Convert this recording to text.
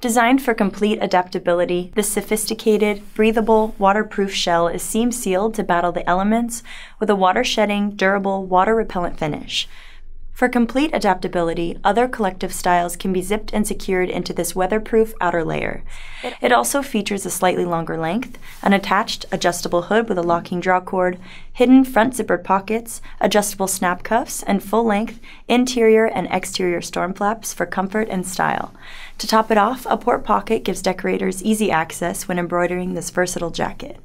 Designed for complete adaptability, this sophisticated, breathable, waterproof shell is seam sealed to battle the elements with a water shedding, durable, water repellent finish. For complete adaptability, other collective styles can be zipped and secured into this weatherproof outer layer. It also features a slightly longer length, an attached, adjustable hood with a locking drawcord, hidden front zippered pockets, adjustable snap cuffs, and full-length interior and exterior storm flaps for comfort and style. To top it off, a port pocket gives decorators easy access when embroidering this versatile jacket.